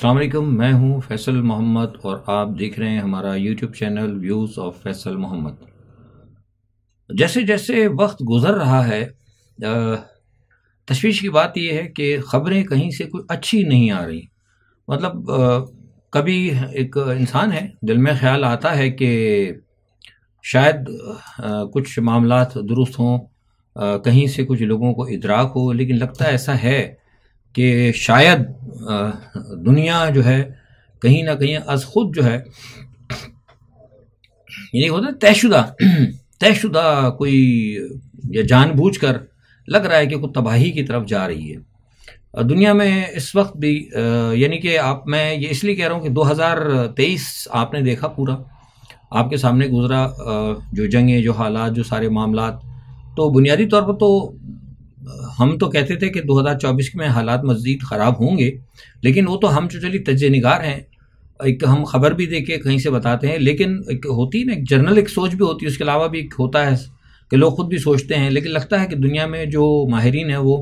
अस्सलाम वालेकुम मैं हूं फैसल मोहम्मद और आप देख रहे हैं हमारा YouTube channel views of Faisal Mohammed जैसे जैसे वक्त गुज़र रहा है तशवीश की बात यह है कि ख़बरें कहीं से कोई अच्छी नहीं आ रही मतलब कभी एक इंसान है दिल में ख्याल आता है कि शायद कुछ मामला दुरुस्त हों कहीं से कुछ लोगों को इदराक हो लेकिन लगता ऐसा है कि शायद दुनिया जो है कहीं ना कहीं अज खुद जो है ये होता है तयशुदा तयशुदा कोई या जानबूझ कर लग रहा है कि कोई तबाही की तरफ जा रही है दुनिया में इस वक्त भी यानी कि आप मैं ये इसलिए कह रहा हूँ कि 2023 आपने देखा पूरा आपके सामने गुजरा जो जंगें जो हालात जो सारे मामला तो बुनियादी तौर पर तो हम तो कहते थे कि 2024 में हालात मज़ीद ख़राब होंगे लेकिन वो तो हम चली तजे नगार हैं एक हम ख़बर भी दे के कहीं से बताते हैं लेकिन एक होती है ना एक जर्नल एक सोच भी होती है उसके अलावा भी एक होता है कि लोग ख़ुद भी सोचते हैं लेकिन लगता है कि दुनिया में जो माहरीन है वो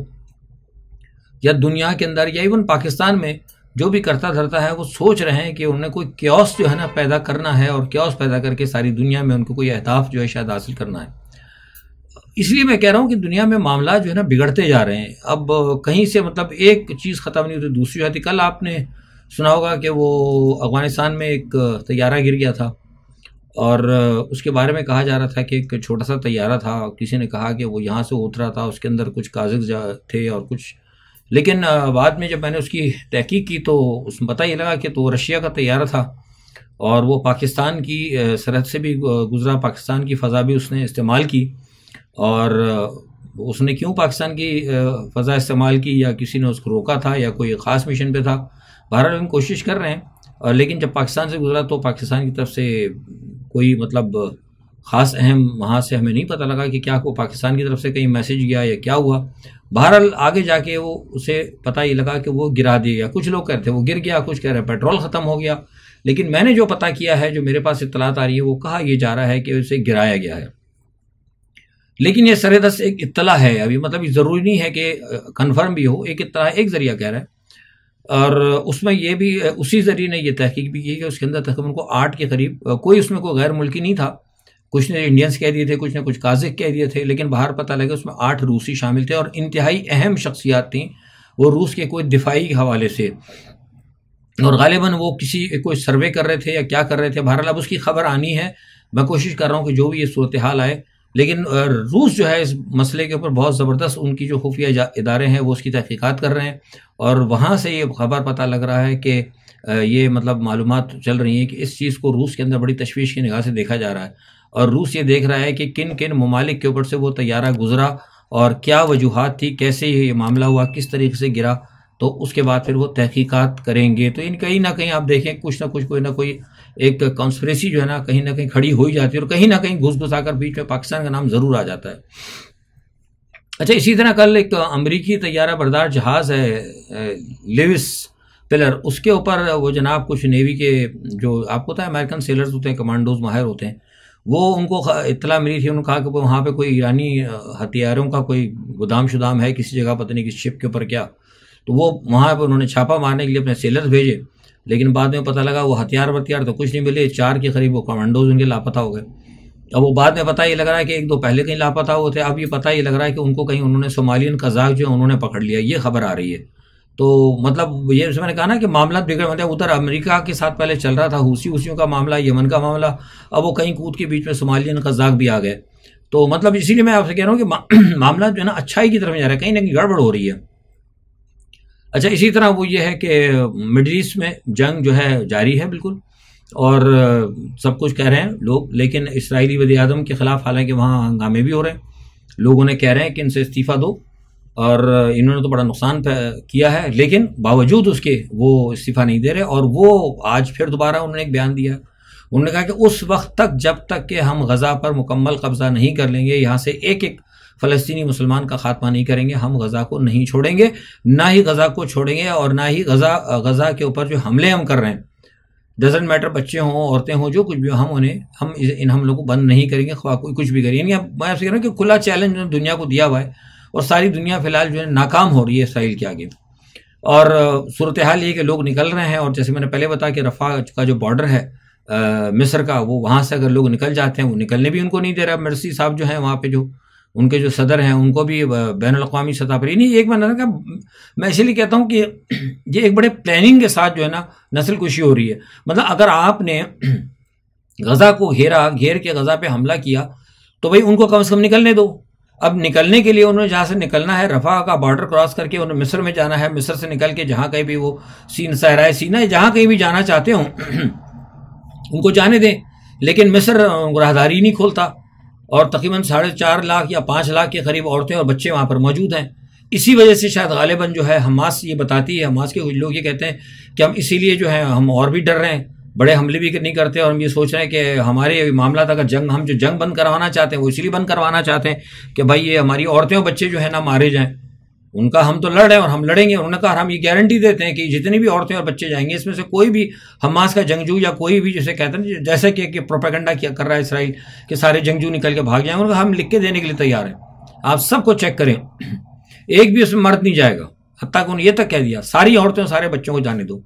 या दुनिया के अंदर या इवन पाकिस्तान में जो भी करता धरता है वो सोच रहे हैं कि उन्हें कोई क्योस जो है ना पैदा करना है और क्योस पैदा करके सारी दुनिया में उनको कोई अहदाफ जो है शायद हासिल करना है इसलिए मैं कह रहा हूँ कि दुनिया में मामला जो है ना बिगड़ते जा रहे हैं अब कहीं से मतलब एक चीज़ ख़त्म नहीं होती तो दूसरी जाती कल आपने सुना होगा कि वो अफगानिस्तान में एक तैयारा गिर गया था और उसके बारे में कहा जा रहा था कि एक छोटा सा तैयारा था किसी ने कहा कि वो यहाँ से उतरा था उसके अंदर कुछ काजग थे और कुछ लेकिन बाद में जब मैंने उसकी तहकीक की तो उसमें पता ही लगा कि तो रशिया का तैयारा था और वो पाकिस्तान की सरहद से भी गुजरा पाकिस्तान की फ़जा भी उसने इस्तेमाल की और उसने क्यों पाकिस्तान की फ़ज़ा इस्तेमाल की या किसी ने उसको रोका था या कोई ख़ास मिशन पे था बहरहाल हम कोशिश कर रहे हैं और लेकिन जब पाकिस्तान से गुजरा तो पाकिस्तान की तरफ से कोई मतलब ख़ास अहम वहाँ से हमें नहीं पता लगा कि क्या वो पाकिस्तान की तरफ से कहीं मैसेज गया या क्या हुआ बहरहाल आगे जाके वो उसे पता ही लगा कि वो गिरा दिया गया कुछ लोग कह रहे थे वो गिर गया कुछ कह रहे पेट्रोल ख़त्म हो गया लेकिन मैंने जो पता किया है जो मेरे पास इतलात आ रही है वो कहा यह जा रहा है कि उसे गिराया गया है लेकिन ये दस एक इतला है अभी मतलब ज़रूरी नहीं है कि कन्फर्म भी हो एक इतला एक ज़रिया कह रहा है और उसमें यह भी उसी ज़रिए ने यह तहकीक भी की कि उसके अंदर तकरीबन को आठ के करीब कोई उसमें कोई गैर मुल्की नहीं था कुछ ने इंडियंस कह दिए थे कुछ ने कुछ काजिक कह दिए थे लेकिन बाहर पता लगे उसमें आठ रूसी शामिल थे और इंतहाई अहम शख्सियात थी वो रूस के कोई दिफाई हवाले से और गालिबा वो किसी कोई सर्वे कर रहे थे या क्या कर रहे थे बहरहाल अब उसकी खबर आनी है मैं कोशिश कर रहा हूँ कि जो भी ये सूरत हाल आए लेकिन रूस जो है इस मसले के ऊपर बहुत ज़बरदस्त उनकी जो खुफिया इदारे हैं वो उसकी तहकीक़त कर रहे हैं और वहाँ से ये खबर पता लग रहा है कि ये मतलब मालूम चल रही हैं कि इस चीज़ को रूस के अंदर बड़ी तशवीश की निगाह से देखा जा रहा है और रूस ये देख रहा है कि किन किन ममालिक के ऊपर से वो तैयारा गुजरा और क्या वजूहत थी कैसे ये मामला हुआ किस तरीके से गिरा तो उसके बाद फिर वो तहकीकात करेंगे तो इन कहीं ना कहीं आप देखें कुछ ना कुछ कोई ना कोई एक कॉन्स्परेसी जो है ना कहीं ना कहीं खड़ी हो ही जाती है और कहीं ना कहीं घुस घुसाकर बीच में पाकिस्तान का नाम ज़रूर आ जाता है अच्छा इसी तरह कल एक अमरीकी तैयारा बरदार जहाज़ है लिविस पिलर उसके ऊपर वो जनाब कुछ नेवी के जो आपको पता है अमेरिकन सेलर्स होते हैं कमांडोज माहिर होते हैं वो उनको इतला मिली थी उन्होंने कहा कि वहाँ पे कोई ईरानी हथियारों का कोई गोदाम शुदाम है किसी जगह पता नहीं किस शिप के ऊपर क्या तो वो वहाँ पर उन्होंने छापा मारने के लिए अपने सेलर्स भेजे लेकिन बाद में पता लगा वो हथियार वथियार तो कुछ नहीं मिले चार के करीब वो कमांडोज उनके लापता हो गए अब वो बाद में पता ही लग रहा है कि एक दो पहले कहीं लापता हुए थे अब ये पता ही लग रहा है कि उनको कहीं उन्होंने सोमालियन कजाक जो है उन्होंने पकड़ लिया ये खबर आ रही है तो मतलब ये मैंने कहा ना कि मामला बिगड़ मतलब उधर अमेरिका के साथ पहले चल रहा था हूसी हूसियों का मामला यमन का मामला अब वो कहीं कूद के बीच में सोमालियन कजाक भी आ गए तो मतलब इसीलिए मैं आपसे कह रहा हूँ कि मामला जो है ना अच्छाई की तरफ जा रहा है कहीं ना कहीं गड़बड़ हो रही है अच्छा इसी तरह वो ये है कि मिडल ईस्ट में जंग जो है जारी है बिल्कुल और सब कुछ कह रहे हैं लोग लेकिन इसराइली वजी अजम के ख़िलाफ़ हालांकि वहाँ हंगामे भी हो रहे हैं लोगों ने कह रहे हैं कि इनसे इस्तीफ़ा दो और इन्होंने तो बड़ा नुकसान किया है लेकिन बावजूद उसके वो इस्तीफ़ा नहीं दे रहे और वो आज फिर दोबारा उन्होंने एक बयान दिया उन्होंने कहा कि उस वक्त तक जब तक कि हम गज़ा पर मुकम्मल कब्ज़ा नहीं कर लेंगे यहाँ से एक एक फ़लस्तनी मुसलमान का खात्मा नहीं करेंगे हम गज़ा को नहीं छोड़ेंगे ना ही गज़ा को छोड़ेंगे और ना ही गज़ा गज़ा के ऊपर जो हमले हम कर रहे हैं डजेंट मैटर बच्चे हों औरतें हों जो कुछ भी हम उन्हें हम इन हमलों को बंद नहीं करेंगे ख्वा कोई कुछ भी करें यानी मैं आपसे कह रहा हूँ कि खुला चैलेंज दुनिया को दिया हुआ है और सारी दुनिया फिलहाल जो है नाकाम हो रही है इसराइल के आगे और सूरत हाल ये कि लोग निकल रहे हैं और जैसे मैंने पहले बताया कि रफ़ा का जो बॉर्डर है मिस्र का वो वहाँ से अगर लोग निकल जाते हैं वो निकलने भी उनको नहीं दे रहा मर्सी साहब जो हैं वहाँ पर जो उनके जो सदर हैं उनको भी बैन अवी सतह पर नहीं एक मैंने कहा मैं इसीलिए कहता हूँ कि ये एक बड़े प्लानिंग के साथ जो है ना नस्ल कुशी हो रही है मतलब अगर आपने गज़ा को घेरा घेर के गज़ा पे हमला किया तो भाई उनको कम से कम निकलने दो अब निकलने के लिए उन्होंने जहाँ से निकलना है रफा का बॉर्डर क्रॉस करके उन्हें मिस्र में जाना है मिस्र से निकल के जहाँ कहीं भी वो सीन सहराए सीना जहाँ कहीं भी जाना चाहते हो उनको जाने दें लेकिन मिस्र राहदारी नहीं खोलता और तकरीबन साढ़े चार लाख या पाँच लाख के करीब औरतें और बच्चे वहाँ पर मौजूद हैं इसी वजह से शायद गालिबा जो है हमास ये बताती है हमास के कुछ लोग ये कहते हैं कि हम इसीलिए जो है हम और भी डर रहे हैं बड़े हमले भी नहीं करते और हम ये सोच रहे हैं कि हमारे मामला अगर जंग हम जो जंग बंद करवाना चाहते हैं वो इसलिए बंद करवाना चाहते हैं कि भाई ये हमारी औरतें और बच्चे जो है ना मारे जाएँ उनका हम तो लड़ रहे हैं और हम लड़ेंगे उन्होंने कहा हम ये गारंटी देते हैं कि जितनी भी औरतें और बच्चे जाएंगे इसमें से कोई भी हमास का जंगजू या कोई भी जैसे कहते हैं जैसे कि, कि प्रोपेगेंडा किया कर रहा है इसराइल के सारे जंगजू निकल के भाग जाएंगे उनका हम लिख के देने के लिए तैयार हैं आप सबको चेक करें एक भी उसमें मर्द नहीं जाएगा हत्या उन्होंने ये तक कह दिया सारी औरतें सारे बच्चों को जाने दो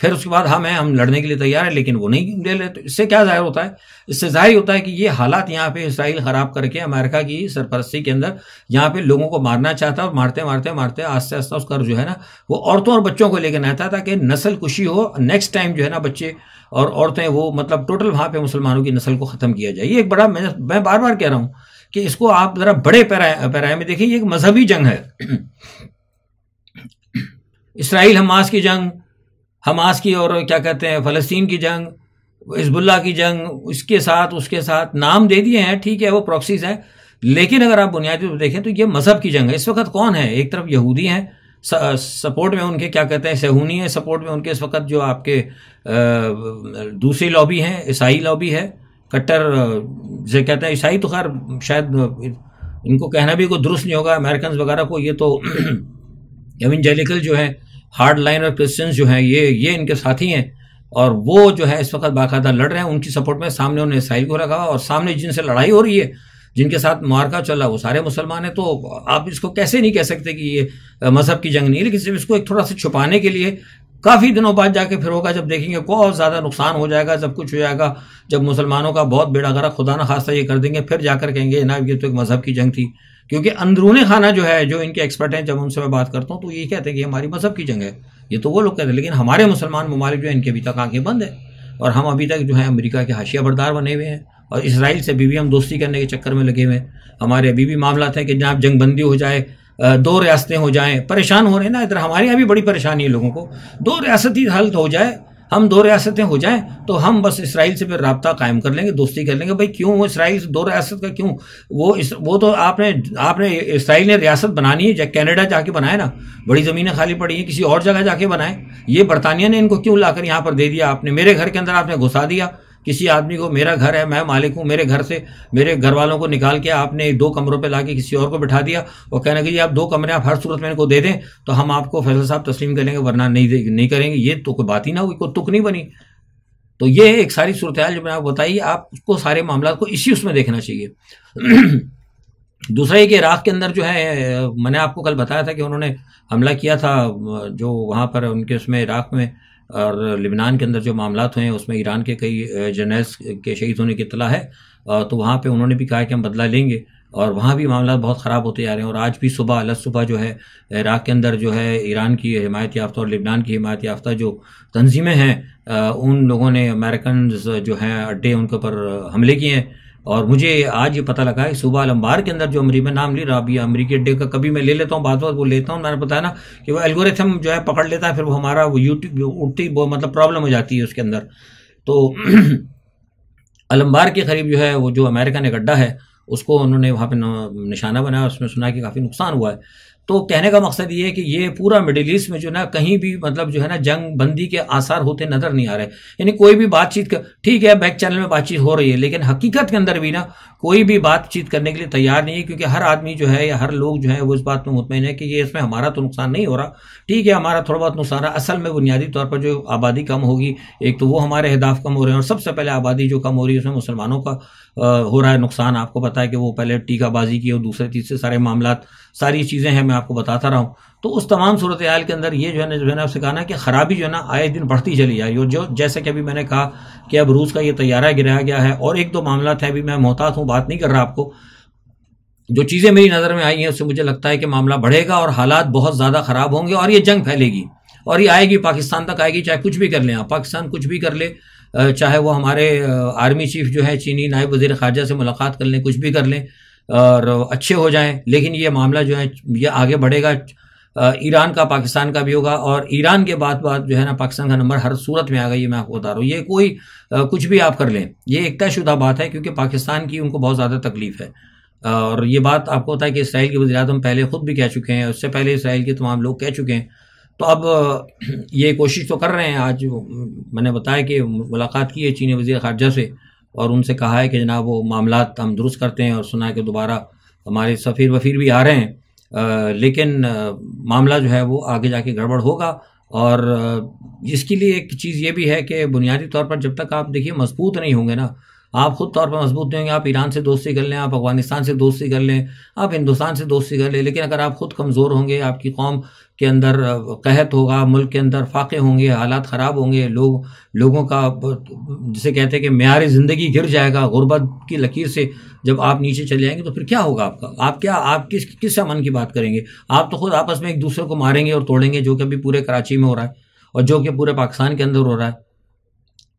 फिर उसके बाद हम हाँ, हैं हम लड़ने के लिए तैयार है लेकिन वो नहीं ले लेते इससे क्या जाहिर होता है इससे जाहिर होता है कि ये हालात यहाँ पे इसराइल ख़राब करके अमेरिका की सरपरस्ती के अंदर यहाँ पे लोगों को मारना चाहता है और मारते मारते मारते आस्ते आस्ते उसका जो है ना वो औरतों और बच्चों को लेकर आता था कि नस्ल खुशी हो नेक्स्ट टाइम जो है ना बच्चे और औरतें वो मतलब टोटल वहाँ पर मुसलमानों की नस्ल को ख़त्म किया जाए ये एक बड़ा मैं मैं बार बार कह रहा हूँ कि इसको आप ज़रा बड़े पैराए में देखिए ये एक मजहबी जंग है इसराइल हमास की जंग हमास की और क्या कहते हैं फ़लस्तीन की जंग हिजबुल्ला की जंग उसके साथ उसके साथ नाम दे दिए हैं ठीक है वो प्रॉक्सीज है लेकिन अगर आप बुनियादी रूप देखें तो ये मजहब की जंग है इस वक्त कौन है एक तरफ यहूदी हैं सपोर्ट में उनके क्या कहते हैं सहूनी है सपोर्ट में उनके इस वक्त जो आपके दूसरी लॉबी हैं ईसाई लॉबी है कट्टर जैसे कहते हैं ईसाई तो खैर शायद इनको कहना भी कोई दुरुस्त नहीं होगा अमेरिकन वगैरह को ये तो एवंजेलिकल जो है हार्ड लाइन और क्रिश्चियन जो है ये ये इनके साथी हैं और वो जो है इस वक्त बाकायदा लड़ रहे हैं उनकी सपोर्ट में सामने उन्होंने इसराइल को रखा और सामने जिनसे लड़ाई हो रही है जिनके साथ मार्का चल रहा वो सारे मुसलमान हैं तो आप इसको कैसे नहीं कह सकते कि ये मज़हब की जंग नहीं है लेकिन सिर्फ इसको एक थोड़ा सा छुपाने के लिए काफ़ी दिनों बाद जाके फिर होगा जब देखेंगे बहुत ज़्यादा नुकसान हो जाएगा सब कुछ हो जाएगा जब मुसलमानों का बहुत बेड़ा गरा खुदा ना खासा ये कर देंगे फिर जाकर कहेंगे जनाब ये तो एक मज़हब की जंग थी क्योंकि अंदरूनी खाना जो है जो इनके एक्सपर्ट हैं जब उनसे मैं बात करता हूँ तो ये कहते हैं कि हमारी मज़हब की जंग है ये तो वो लोग कहते हैं लेकिन हमारे मुसलमान ममालिक जो है इनके अभी तक आंखें बंद है और हम अभी तक जो है अमरीका के हाशिया बरदार बने हुए हैं और इसराइल से अभी भी हम दोस्ती करने के चक्कर में लगे हुए हैं हमारे अभी भी मामला थे कि जहाँ जंग बंदी हो जाए दो रियासतें हो जाएं परेशान हो रहे हैं ना इधर हमारे यहाँ भी बड़ी परेशानी है लोगों को दो रियासती हल हो जाए हम दो रियासतें हो जाएं तो हम बस इसराइल से फिर रबता कायम कर लेंगे दोस्ती कर लेंगे भाई क्यों वो इसराइल दो रियासत का क्यों वो इस वो तो आपने आपने इसराइल ने रियासत बनानी है जब कैनेडा जाके बनाए ना बड़ी ज़मीनें खाली पड़ी हैं किसी और जगह जाके बनाए ये बरतानिया ने इनको क्यों लाकर यहाँ पर दे दिया आपने मेरे घर के अंदर आपने घुसा दिया किसी आदमी को मेरा घर है मैं मालिक हूँ मेरे घर से मेरे घर वालों को निकाल के आपने दो कमरों पर ला के किसी और को बिठा दिया और कहने लगे जी आप दो कमरे आप हर सूरत में इनको दे दें तो हम आपको फैसल साहब तस्लीम करेंगे वरना नहीं नहीं करेंगे ये तो कोई बात ही ना हुई कोई तुक नहीं बनी तो ये एक सारी सूरत जो मैंने आपको बताई आप उसको सारे मामला को इसी उसमें देखना चाहिए दूसरा ये कि इराक के अंदर जो है मैंने आपको कल बताया था कि उन्होंने हमला किया था जो वहाँ पर उनके उसमें इराक में और लिबनान के अंदर जो मामला हुए हैं उसमें ईरान के कई जर्नल्स के शहीद होने की इतला है तो वहाँ पर उन्होंने भी कहा कि हम बदला लेंगे और वहाँ भी मामला बहुत ख़राब होते जा रहे हैं और आज भी सुबह अलग सुबह जो है इराक़ के अंदर जो है ईरान की हमायत याफ्ता और लिबनान की हमायत याफ्ता जो तंजीमें हैं उन लोगों ने अमेरिकन जो हैं अड्डे उनके ऊपर हमले किए हैं और मुझे आज ये पता लगा है सुबह अलम्बार के अंदर जो अमरी में नाम ली रहा अभी अमरीकी अड्डे का कभी मैं ले लेता हूँ बात बात वो लेता हूँ मैंने बताया ना कि वो एल्गोरिथम जो है पकड़ लेता है फिर वो हमारा वो यूट्यूब उठती वो मतलब प्रॉब्लम हो जाती है उसके अंदर तो अलम्बार के करीब जो है वो जो अमेरिका ने गड्ढा है उसको उन्होंने वहाँ पर निशाना बनाया उसमें सुना कि काफ़ी नुकसान हुआ है तो कहने का मकसद ये है कि ये पूरा मिडिल ईस्ट में जो ना कहीं भी मतलब जो है ना जंग बंदी के आसार होते नजर नहीं आ रहे यानी कोई भी बातचीत ठीक है बैक चैनल में बातचीत हो रही है लेकिन हकीकत के अंदर भी ना कोई भी बातचीत करने के लिए तैयार नहीं है क्योंकि हर आदमी जो है या हर लोग जो है वो इस बात में मुतमिन है कि ये इसमें हमारा तो नुकसान नहीं हो रहा ठीक है हमारा थोड़ा बहुत नुकसान रहा असल में बुनियादी तौर पर जो आबादी कम होगी एक तो वो हमारे अहदाफ कम हो रहे हैं और सबसे पहले आबादी जो कम हो रही है उसमें मुसलमानों का हो रहा है नुकसान आपको पता है कि वो पहले टीकाबाजी की और दूसरे तीसरे सारे मामला सारी चीज़ें हैं मैं आपको बताता रहा हूँ तो उस तमाम सूरत हाल के अंदर ये जो है ना जो है ना उससे कहा ना कि ख़राबी जो है ना आए दिन बढ़ती चली जा रही है जो जैसे कि अभी मैंने कहा कि अब रूस का ये तैयारा गिराया गया है और एक दो मामला थे अभी मैं मोहतात हूँ बात नहीं कर रहा आपको जो चीज़ें मेरी नज़र में आई हैं उससे मुझे लगता है कि मामला बढ़ेगा और हालात बहुत ज़्यादा ख़राब होंगे और ये जंग फैलेगी और ये आएगी पाकिस्तान तक आएगी चाहे कुछ भी कर लें आप पाकिस्तान कुछ भी कर ले चाहे वो हमारे आर्मी चीफ जो है चीनी नायब वजीर खारजा से मुलाकात कर लें कुछ भी कर लें और अच्छे हो जाएं लेकिन ये मामला जो है ये आगे बढ़ेगा ईरान का पाकिस्तान का भी होगा और ईरान के बाद बाद जो है ना पाकिस्तान का नंबर हर सूरत में आएगा ये मैं आपको बता रहा हूँ ये कोई कुछ भी आप कर लें ये एक तयशुदा बात है क्योंकि पाकिस्तान की उनको बहुत ज़्यादा तकलीफ है और ये बात आपको होता है कि इसराइल के वजी पहले खुद भी कह चुके हैं उससे पहले इसराइल के तमाम लोग कह चुके हैं तो अब ये कोशिश तो कर रहे हैं आज मैंने बताया कि मुलाकात की है चीनी वजी खारजा से और उनसे कहा है कि जनाब वो मामला हम दुरुस्त करते हैं और सुना है कि दोबारा हमारे सफ़ीर वफ़ीर भी आ रहे हैं आ, लेकिन आ, मामला जो है वो आगे जाके गड़बड़ होगा और इसके लिए एक चीज़ ये भी है कि बुनियादी तौर पर जब तक आप देखिए मजबूत नहीं होंगे ना आप खुद तौर पर मजबूत नहीं होंगे आप ईरान से दोस्ती कर लें आप अफगानिस्तान से दोस्ती कर लें आप हिंदुस्तान से दोस्ती कर लें लेकिन अगर आप खुद कमज़ोर होंगे आपकी कौम के अंदर कहत होगा मुल्क के अंदर फाक़े होंगे हालात ख़राब होंगे लोग लोगों का जिसे कहते हैं कि मैार ज़िंदगी गिर जाएगा गुर्बत की लकीर से जब आप नीचे चले जाएंगे तो फिर क्या होगा आपका आप क्या आप किस किस अमन की बात करेंगे आप तो खुद आपस में एक दूसरे को मारेंगे और तोड़ेंगे जो कि अभी पूरे कराची में हो रहा है और जो कि पूरे पाकिस्तान के अंदर हो रहा है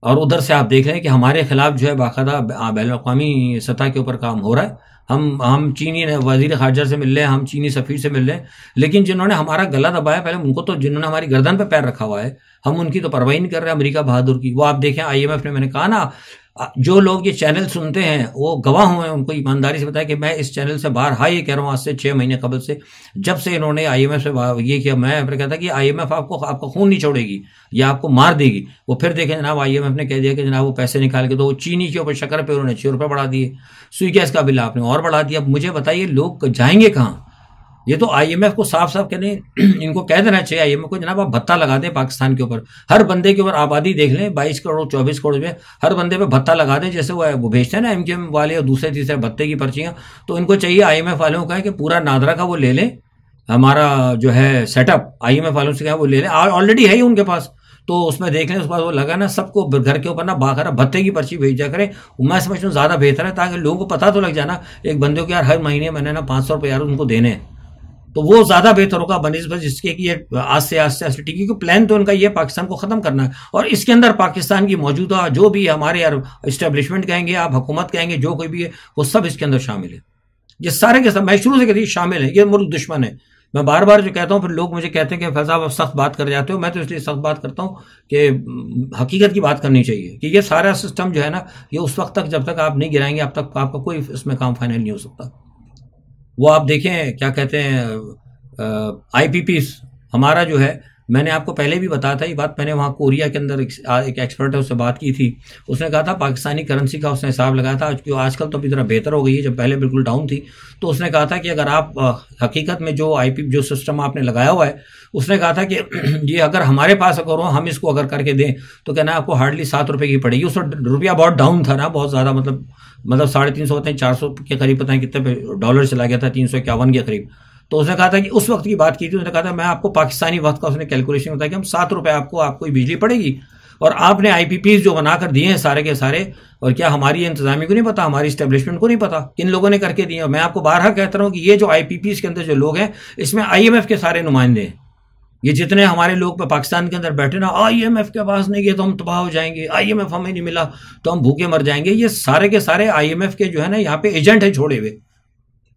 और उधर से आप देख रहे हैं कि हमारे खिलाफ जो है बाकायदा बैन अवी सतह के ऊपर काम हो रहा है हम हम चीनी वजीर खारजा से मिल रहे हैं हम चीनी सफ़ीर से मिल रहे हैं लेकिन जिन्होंने हमारा गला दबाया पहले उनको तो जिन्होंने हमारी गर्दन पर पैर रखा हुआ है हम उनकी तो परवाही नहीं कर रहे अमेरिका बहादुर की वो आप देखें आईएमएफ ने मैंने कहा ना जो लोग ये चैनल सुनते हैं वो गवाह हुए उनको ईमानदारी से बताया कि मैं इस चैनल से बाहर हाई ये कह रहा हूँ आज से छः महीने कबल से जब से इन्होंने आईएमएफ से ये किया मैं फिर कहता कि आईएमएफ आपको आपका खून नहीं छोड़ेगी या आपको मार देगी वो फिर देखें जनाब आईएमएफ ने कह दिया कि जनाब वो पैसे निकाल के वो चीनी के ऊपर शक्कर पे उन्होंने छः रुपये बढ़ा दिए सुई गैस का बिल आपने और बढ़ा दिया अब मुझे बताइए लोग जाएंगे कहाँ ये तो आईएमएफ को साफ साफ कहने इनको कह देना चाहिए आईएमएफ को जनाब आप भत्ता लगा दें पाकिस्तान के ऊपर हर बंदे के ऊपर आबादी देख लें बाईस करोड़ चौबीस करोड़ में हर बंदे पे भत्ता लगा दें जैसे वो वो भेजते हैं ना एमकेएम वाले और दूसरे तीसरे भत्ते की पर्चियाँ तो इनको चाहिए आईएमएफ वालों का है कि पूरा नादरा का वो ले लें हमारा जो है सेटअप एफ वालों से क्या वो ले लें ऑलरेडी है ही उनके पास तो उसमें देख लें उसके बाद वो लगा ना सबको घर के ऊपर ना बाखरा भत्ते की पर्ची भेजा करें मैं समझता हूँ ज़्यादा बेहतर है ताकि लोगों को पता तो लग जाना एक बंदे को यार हर महीने मैंने ना पाँच सौ रुपये यार उनको देने हैं तो वो ज़्यादा बेहतर होगा बनस्बत जिसके कि ये आस्ते आस्ते आस्ते क्योंकि प्लान तो उनका ये पाकिस्तान को ख़त्म करना है और इसके अंदर पाकिस्तान की मौजूदा जो भी हमारे यार इस्टेब्लिशमेंट कहेंगे आप हुकूमत कहेंगे जो कोई भी है वो सब इसके अंदर शामिल है ये सारे के सब मैं शुरू से कहती शामिल है ये मुल्क दुश्मन है मैं बार बार जो कहता हूँ फिर लोग मुझे कहते हैं कि फैजाब आप सख्त बात कर जाते हो मैं तो इसलिए सख्त बात करता हूँ कि हम्म, हकीकत की बात करनी चाहिए कि ये सारा सिस्टम जो है ना ये उस वक्त तक जब तक आप नहीं गिराएंगे अब तक आपका कोई इसमें काम फाइनल नहीं हो सकता वो आप देखें क्या कहते हैं आईपीपीस हमारा जो है मैंने आपको पहले भी बताया था ये बात मैंने वहाँ कोरिया के अंदर एक एक्सपर्ट है उससे बात की थी उसने कहा था पाकिस्तानी करेंसी का उसने हिसाब लगाया था क्योंकि आजकल तो अभी ज़रा बेहतर हो गई है जब पहले बिल्कुल डाउन थी तो उसने कहा था कि अगर आप हकीकत में जो आई जो सिस्टम आपने लगाया हुआ है उसने कहा था कि ये अगर हमारे पास अगर हो हम इसको अगर करके दें तो कहना आपको हार्डली सात रुपये की पड़ेगी उस रुपया बहुत डाउन था ना बहुत ज़्यादा मतलब मतलब साढ़े तीन सौ होते हैं चार सौ के करीब पता है कितने डॉलर चला गया था तीन सौ इक्यावन के करीब तो उसने कहा था कि उस वक्त की बात की थी उसने कहा था मैं आपको पाकिस्तानी वक्त का उसने कैलकुलेशन बताया कि हम सात रुपये आपको आपको बिजली पड़ेगी और आपने आई जो बनाकर दिए हैं सारे के सारे और क्या हमारी इंतजामी को नहीं पता हमारी स्टेब्लिशमेंट को नहीं पता किन लोगों ने करके दिए मैं आपको बारह कहता हूँ कि ये जो आई के अंदर जो लोग हैं इसमें आई के सारे नुमाइंदे हैं ये जितने हमारे लोग पाकिस्तान के अंदर बैठे ना आईएमएफ के पास नहीं गए तो हम तबाह हो जाएंगे आईएमएफ हमें नहीं मिला तो हम भूखे मर जाएंगे ये सारे के सारे आईएमएफ के जो है ना यहाँ पे एजेंट हैं छोड़े हुए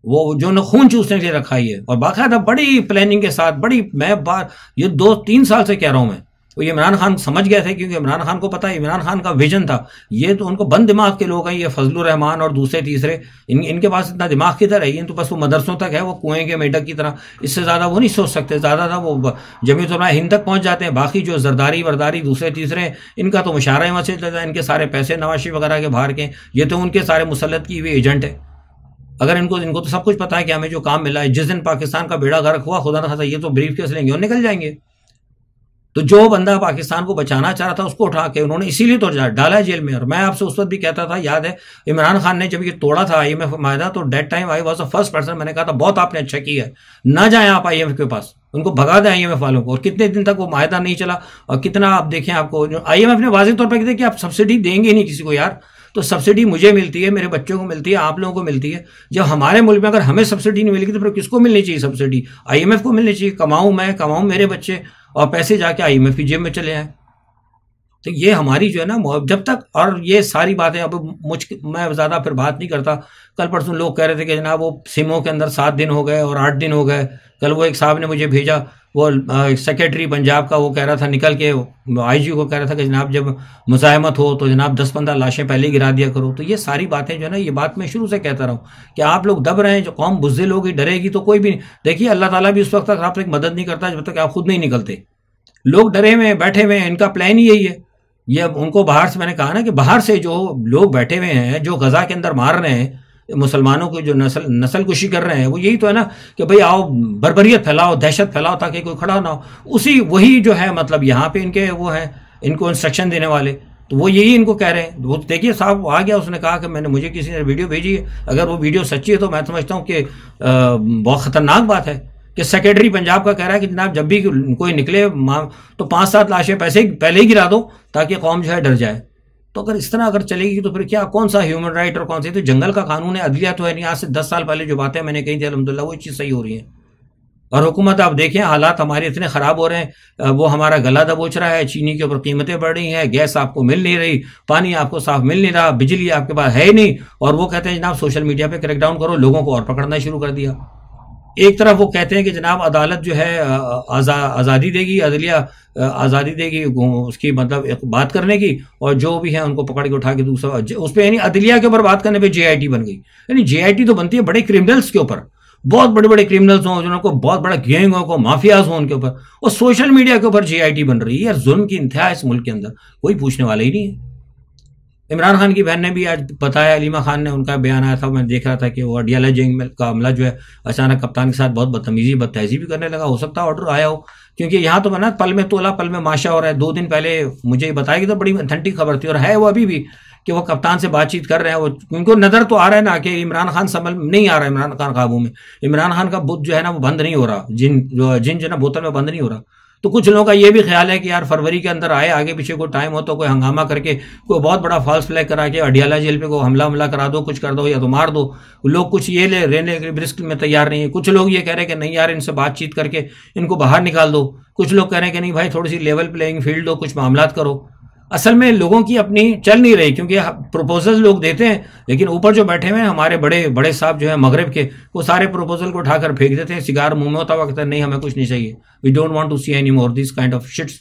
वो जो ना खून चूसने के लिए रखा ही है और बाकायदा बड़ी प्लानिंग के साथ बड़ी मैं बार ये दो तीन साल से कह रहा हूँ मैं तो ये इमरान खान समझ गए थे क्योंकि इमरान खान को पता है इमरान खान का विजन था ये तो उनको बंद दिमाग के लोग हैं ये फजल रहमान और दूसरे तीसरे इन इनके पास इतना दिमाग किधर है इन तो बस वो मदरसों तक है वो कुएं के मेढक की तरह इससे ज़्यादा वो नहीं सोच सकते ज़्यादा था वो जमीत तो हिंद तक पहुँच जाते हैं बाकी जो जरदारी वरदारी दूसरे तीसरे इनका तो मुशारा ही है इनके सारे पैसे नवाशी वगैरह के बाहर के ये तो उनके सारे मुसलत की हुई एजेंट है अगर इनको इनको तो सब कुछ पता है कि हमें जो काम मिला है जिस दिन पाकिस्तान का बेड़ा गर्क हुआ खुदा ना खासा ये तो ब्रीफ केस लेंगे और निकल जाएंगे तो जो बंदा पाकिस्तान को बचाना चाह रहा था उसको उठा के उन्होंने इसीलिए तो डाला जेल में और मैं आपसे उस वक्त भी कहता था याद है इमरान खान ने जब ये तोड़ा था आई एम एफ माहा तो that time I was a first person मैंने कहा था बहुत आपने अच्छा किया है ना जाए आप आई एम एफ के पास उनको भगा दें आई एम एफ वालों को और कितने दिन तक वो माहा नहीं चला और कितना आप देखें आपको आई एम एफ ने वाजे तौर पर कि आप सब्सिडी देंगे नहीं किसी को यार तो सब्सिडी मुझे मिलती है मेरे बच्चों को मिलती है आप लोगों को मिलती है जब हमारे मुल्क में अगर हमें सब्सिडी नहीं मिलेगी तो फिर किसको मिलनी चाहिए सब्सिडी आईएमएफ को मिलनी चाहिए कमाऊं मैं कमाऊं मेरे बच्चे और पैसे जाके आईएमएफ की जेब में चले आए तो ये हमारी जो है ना जब तक और ये सारी बातें अब मुझ मैं ज़्यादा फिर बात नहीं करता कल परसों लोग कह रहे थे कि जनाब वो सिमों के अंदर सात दिन हो गए और आठ दिन हो गए कल वो एक साहब ने मुझे भेजा वो सेक्रेटरी पंजाब का वो कह रहा था निकल के आईजी को कह रहा था कि जनाब जब मुजाहमत हो तो जनाब दस पंद्रह लाशें पहले ही गिरा दिया करो तो ये सारी बातें जो है ना ये बात मैं शुरू से कहता रहा हूँ कि आप लोग दब रहे हैं जो कौम लोग होगी डरेगी तो कोई भी नहीं देखिए अल्लाह ताला भी उस वक्त तक आप तक मदद नहीं करता जब तक आप खुद नहीं निकलते लोग डरे हुए हैं बैठे हुए हैं इनका प्लान ही यही है ये अब उनको बाहर से मैंने कहा ना कि बाहर से जो लोग बैठे हुए हैं जो गजा के अंदर मार रहे हैं मुसलमानों को जो नस्ल नस्ल कुशी कर रहे हैं वो यही तो है ना कि भाई आओ बरबरीत फैलाओ दहशत फैलाओ ताकि कोई खड़ा ना हो उसी वही जो है मतलब यहाँ पे इनके वो है इनको इंस्ट्रक्शन देने वाले तो वो यही इनको कह रहे हैं वो तो देखिए साहब आ गया उसने कहा कि मैंने मुझे किसी ने वीडियो भेजी है अगर वो वीडियो सच्ची है तो मैं समझता हूँ कि बहुत ख़तरनाक बात है कि सेक्रेटरी पंजाब का कह रहा है कि जनाब जब भी कोई निकले तो पाँच सात लाशें पैसे पहले ही गिरा दो ताकि कौम जो है डर जाए तो अगर इस तरह अगर चलेगी तो फिर क्या कौन सा ह्यूमन राइट और कौन सा तो जंगल का कानून है अदलिया तो है नहीं आज से दस साल पहले जो बातें मैंने कही थी अलहमदिल्ला वो चीज़ सही हो रही है और हुकूमत आप देखें हालात हमारे इतने ख़राब हो रहे हैं वो हमारा गला दबोच रहा है चीनी के ऊपर कीमतें बढ़ रही हैं गैस आपको मिल नहीं रही पानी आपको साफ मिल नहीं रहा बिजली आपके पास है ही नहीं और वो कहते हैं जनाब सोशल मीडिया पर क्रैकडाउन करो लोगों को और पकड़ना शुरू कर दिया एक तरफ वो कहते हैं कि जनाब अदालत जो है आज़ा आज़ादी देगी अदलिया आज़ादी देगी उसकी मतलब एक बात करने की और जो भी है उनको पकड़ के उठा के दूसरा उस पर यानी अदलिया के ऊपर बात करने पर जे बन गई यानी जे तो बनती है बड़े क्रिमिनल्स के ऊपर बहुत बड़े बड़े क्रिमिनल्स हों जिनको बहुत बड़ा गैंग हो को माफियाज हों उनके ऊपर और सोशल मीडिया के ऊपर जे बन रही है जुल्म की इंतहा इस मुल्क के अंदर कोई पूछने वाला ही नहीं है इमरान खान की बहन ने भी आज बताया अलीमा खान ने उनका बयान आया था मैं देख रहा था कि वो अडियाला का हमला जो है अचानक कप्तान के साथ बहुत बदतमीजी बदतहजी भी करने लगा हो सकता है ऑर्डर आया हो क्योंकि यहाँ तो मना पल में तोला पल में माशा हो रहा है दो दिन पहले मुझे बताया कि तो बड़ी ठंडी खबर थी और है वो अभी भी कि वो कप्तान से बातचीत कर रहे हैं वो उनको नज़र तो आ रहा है ना कि इमरान खान संभल नहीं आ रहा इमरान खान काबू में इमरान खान का बुद्ध जो है ना वो बंद नहीं हो रहा जिन जो जिन जो है ना बोतल में बंद नहीं हो रहा तो कुछ लोगों का ये भी ख्याल है कि यार फरवरी के अंदर आए आगे पीछे कोई टाइम हो तो कोई हंगामा करके कोई बहुत बड़ा फॉल्स फ्लैग करा के अडियाला जेल पे को हमला हमला करा दो कुछ कर दो या तो मार दो लोग कुछ ये ले रहने के रिस्क में तैयार नहीं है कुछ लोग ये कह रहे हैं कि नहीं यार इनसे बातचीत करके इनको बाहर निकाल दो कुछ लोग कह रहे हैं कि नहीं भाई थोड़ी सी लेवल प्लेइंग फील्ड दो कुछ मामला करो असल में लोगों की अपनी चल नहीं रही क्योंकि प्रपोजल लोग देते हैं लेकिन ऊपर जो बैठे हुए हैं हमारे बड़े बड़े साहब जो है मगरब के वो सारे प्रपोजल को उठाकर फेंक देते हैं सिगार मुंह में होता हुआ कहते हैं नहीं हमें कुछ नहीं चाहिए we don't want to see any more this kind of shits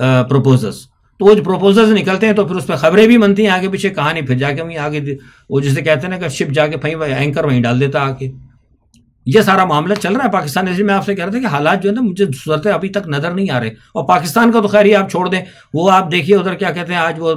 proposals तो वो जो प्रपोजल्स निकलते हैं तो फिर उस पर खबरें भी बनती हैं आगे पीछे कहानी फिर जाके वहीं आगे वो जिसे कहते हैं ना कि शिप जाके फहीं एंकर वहीं डाल देता आके ये सारा मामला चल रहा है पाकिस्तान इसलिए मैं आपसे कह रहा था कि हालात जो है ना मुझे सूरत अभी तक नज़र नहीं आ रहे और पाकिस्तान का तो खैर ही आप छोड़ दें वो आप देखिए उधर क्या कहते हैं आज वो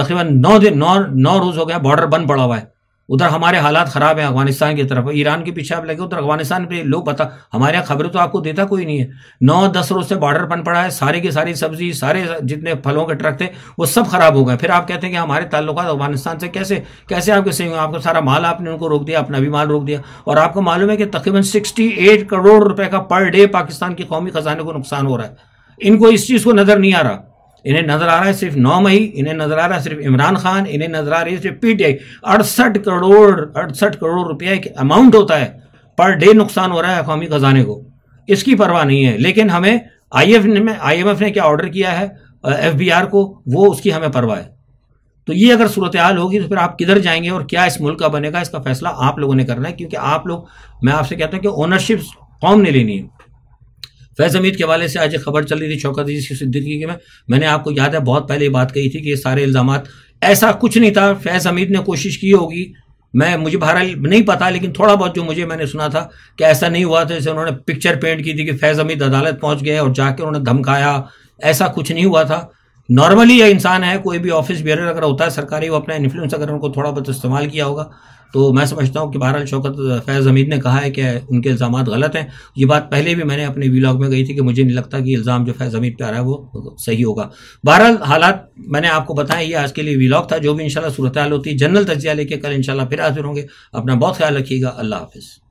तकरीबन नौ दिन नौ नौ रोज़ हो गया बॉर्डर बंद पड़ा हुआ है उधर हमारे हालात ख़राब हैं अफगानिस्तान की तरफ ईरान के पीछे आप लगे उधर तो अफगानिस्तान पे लोग पता हमारे यहाँ खबरें तो आपको देता कोई नहीं है नौ दस रोज से बॉर्डर बन पड़ा है सारी की सारी सब्जी सारे जितने फलों के ट्रक थे वो सब ख़राब हो गए फिर आप कहते हैं कि हमारे ताल्लुक अफगानिस्तान से कैसे कैसे आपके सही आपका सारा माल आपने उनको रोक दिया अपना भी माल रोक दिया और आपको मालूम है कि तकरीबन सिक्सटी करोड़ रुपये का पर डे पाकिस्तान के कौमी खजाने को नुकसान हो रहा है इनको इस चीज़ को नज़र नहीं आ रहा इन्हें नजर आ रहा है सिर्फ नौ मई इन्हें नजर आ रहा है सिर्फ इमरान खान इन्हें नजर आ रही है सिर्फ पीटीआई अड़सठ करोड़ अड़सठ करोड़ रुपया एक अमाउंट होता है पर डे नुकसान हो रहा है कौमी खजाने को इसकी परवाह नहीं है लेकिन हमें आई एफ ने आई एम एफ ने क्या ऑर्डर किया है एफ बी आर को वो उसकी हमें परवाह है तो ये अगर सूरत हाल होगी तो फिर आप किधर जाएंगे और क्या इस मुल्क का बनेगा इसका फैसला आप लोगों ने करना है क्योंकि आप लोग मैं आपसे कहता हूँ कि ओनरशिप कौम ने लेनी है फैज हमीद के हवाले से आज एक खबर चल रही थी शौकत अजीज सिद्दीकी के में मैंने आपको याद है बहुत पहले ये बात कही थी कि ये सारे इल्ज़ाम ऐसा कुछ नहीं था फैज हमीद ने कोशिश की होगी मैं मुझे बाहर नहीं पता लेकिन थोड़ा बहुत जो मुझे मैंने सुना था कि ऐसा नहीं हुआ था जैसे उन्होंने पिक्चर पेंट की थी कि फैज़ हमीद अदालत पहुंच गए और जाकर उन्होंने धमकाया ऐसा कुछ नहीं हुआ था नॉर्मली यह इंसान है कोई भी ऑफिस बेयर अगर होता है सरकारी वो अपना इन्फ्लुएंस अगर उनको थोड़ा बहुत इस्तेमाल किया होगा तो मैं समझता हूँ कि बहरहाल शौकत फैज़ हमीद ने कहा है कि उनके इल्ज़ाम गलत हैं ये बात पहले भी मैंने अपने वीलॉग में कही थी कि मुझे नहीं लगता कि इल्ज़ाम जो फैज़ हमीद पर आ रहा है वो सही होगा बहरहाल हालात मैंने आपको बताया ये आज के लिए वीलॉग था जो भी इन सूरत हाल होती है जनरल तजिया लेके कल इन फिर हाजिर होंगे अपना बहुत ख्याल रखिएगा अल्लाह हाफिज़